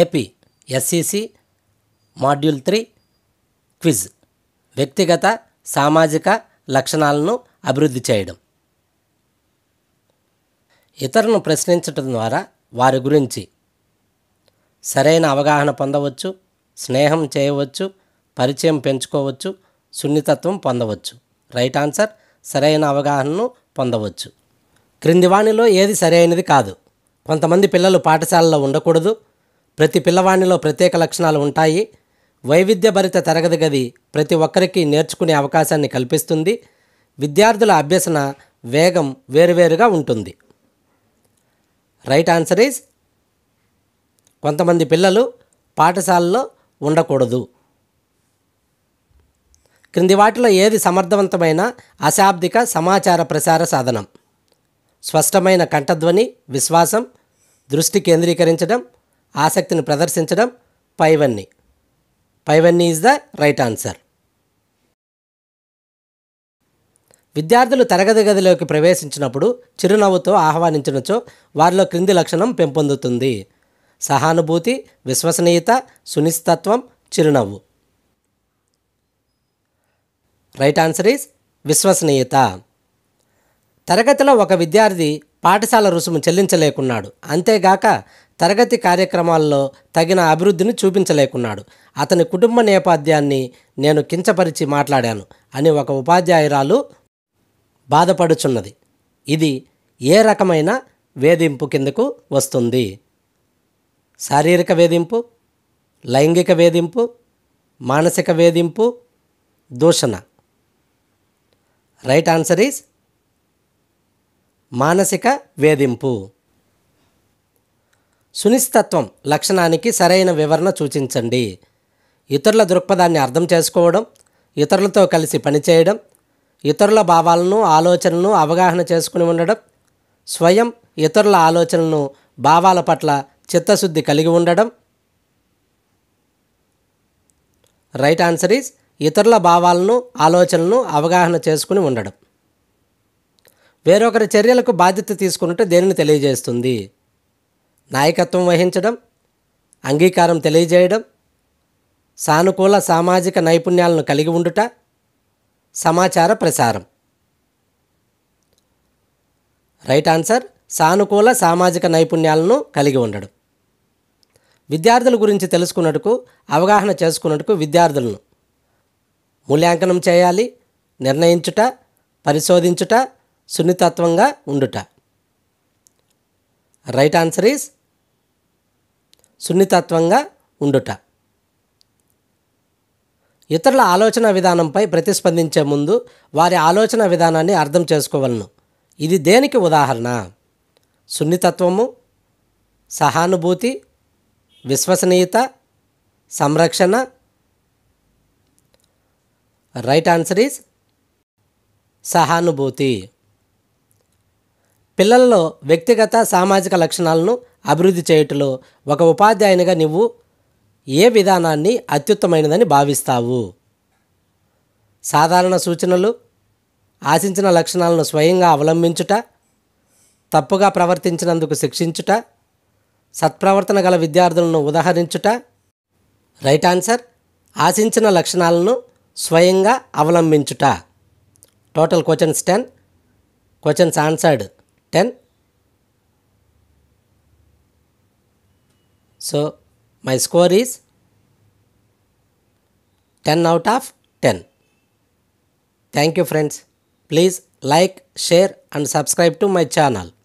AP SEC module three quiz వ్యక్తిగత సామాజిక లక్షణాలను అభివృద్ధి చేయడం ఇతరులను ప్రశ్నించటం ద్వారా వారి గురించి సరైన అవగాహన పొందవచ్చు స్నేహం చేయవచ్చు పరిచయం పెంచుకోవచ్చు సున్నితత్వం పొందవచ్చు రైట్ ఆన్సర్ సరైన అవగాహనను పొందవచ్చు క్రింది వాణిలో ఏది సరైనది కాదు కొంతమంది పిల్లలు పాఠశాలలో ఉండకూడదు ప్రతి పిల్లవాణిలో ప్రత్యేక లక్షణాలు ఉంటాయి వైవిధ్యభరిత తరగతి గది ప్రతి ఒక్కరికి నేర్చుకునే అవకాశాన్ని కల్పిస్తుంది విద్యార్థుల అభ్యసన వేగం వేరువేరుగా ఉంటుంది రైట్ ఆన్సర్ ఈజ్ కొంతమంది పిల్లలు పాఠశాలలో ఉండకూడదు క్రింది వాటిలో ఏది సమర్థవంతమైన అశాబ్దిక సమాచార ప్రసార సాధనం స్పష్టమైన కంఠధ్వని విశ్వాసం దృష్టి కేంద్రీకరించడం ఆసక్తిని ప్రదర్శించడం పైవన్నీ పైవన్నీ ఈజ్ ద రైట్ ఆన్సర్ విద్యార్థులు తరగతి గదిలోకి ప్రవేశించినప్పుడు చిరునవ్వుతో ఆహ్వానించినచో వారిలో క్రింది లక్షణం పెంపొందుతుంది సహానుభూతి విశ్వసనీయత సునిశ్చితత్వం చిరునవ్వు రైట్ ఆన్సర్ ఈజ్ విశ్వసనీయత తరగతిలో ఒక విద్యార్థి పాఠశాల రుసుము చెల్లించలేకున్నాడు అంతేగాక తరగతి కార్యక్రమాల్లో తగిన అభివృద్ధిని చూపించలేకున్నాడు అతని కుటుంబ నేపథ్యాన్ని నేను కించపరిచి మాట్లాడాను అని ఒక ఉపాధ్యాయురాలు బాధపడుచున్నది ఇది ఏ రకమైన వేధింపు కిందకు వస్తుంది శారీరక వేధింపు లైంగిక వేధింపు మానసిక వేధింపు దూషణ రైట్ ఆన్సర్ ఈజ్ మానసిక వేధింపు సునిశ్చితత్వం లక్షణానికి సరైన వివరణ సూచించండి ఇతరుల దృక్పథాన్ని అర్థం చేసుకోవడం ఇతరులతో కలిసి పనిచేయడం ఇతరుల భావాలను ఆలోచనలను అవగాహన చేసుకుని ఉండడం స్వయం ఇతరుల ఆలోచనలను భావాల పట్ల చిత్తశుద్ధి కలిగి ఉండడం రైట్ ఆన్సర్ ఈజ్ ఇతరుల భావాలను ఆలోచనలను అవగాహన చేసుకుని ఉండడం వేరొకరి చర్యలకు బాధ్యత తీసుకున్నట్టు దేనిని తెలియజేస్తుంది నాయకత్వం వహించడం అంగీకారం తెలియజేయడం సానుకూల సామాజిక నైపుణ్యాలను కలిగి ఉండుట సమాచార ప్రసారం రైట్ ఆన్సర్ సానుకూల సామాజిక నైపుణ్యాలను కలిగి ఉండడం విద్యార్థుల గురించి తెలుసుకున్నట్టుకు అవగాహన చేసుకున్నట్టుకు విద్యార్థులను మూల్యాంకనం చేయాలి నిర్ణయించుట పరిశోధించుట సున్నితత్వంగా ఉండుట రైట్ ఆన్సర్ ఈస్ సున్నితత్వంగా ఉండుట ఇతరుల ఆలోచన విధానంపై ప్రతిస్పందించే ముందు వారి ఆలోచన విధానాన్ని అర్థం చేసుకోవలను ఇది దేనికి ఉదాహరణ సున్నితత్వము సహానుభూతి విశ్వసనీయత సంరక్షణ రైట్ ఆన్సర్ ఈజ్ సహానుభూతి పిల్లల్లో వ్యక్తిగత సామాజిక లక్షణాలను అభివృద్ధి చేయటంలో ఒక ఉపాధ్యాయునిగా నువ్వు ఏ విధానాన్ని అత్యుత్తమైనదని భావిస్తావు సాధారణ సూచనలు ఆశించిన లక్షణాలను స్వయంగా అవలంబించుట తప్పుగా ప్రవర్తించినందుకు శిక్షించుట సత్ప్రవర్తన గల విద్యార్థులను ఉదాహరించుట రైట్ ఆన్సర్ ఆశించిన లక్షణాలను స్వయంగా అవలంబించుట total questions ten questions answered 10 so my score is 10 out of 10 thank you friends please like share and subscribe to my channel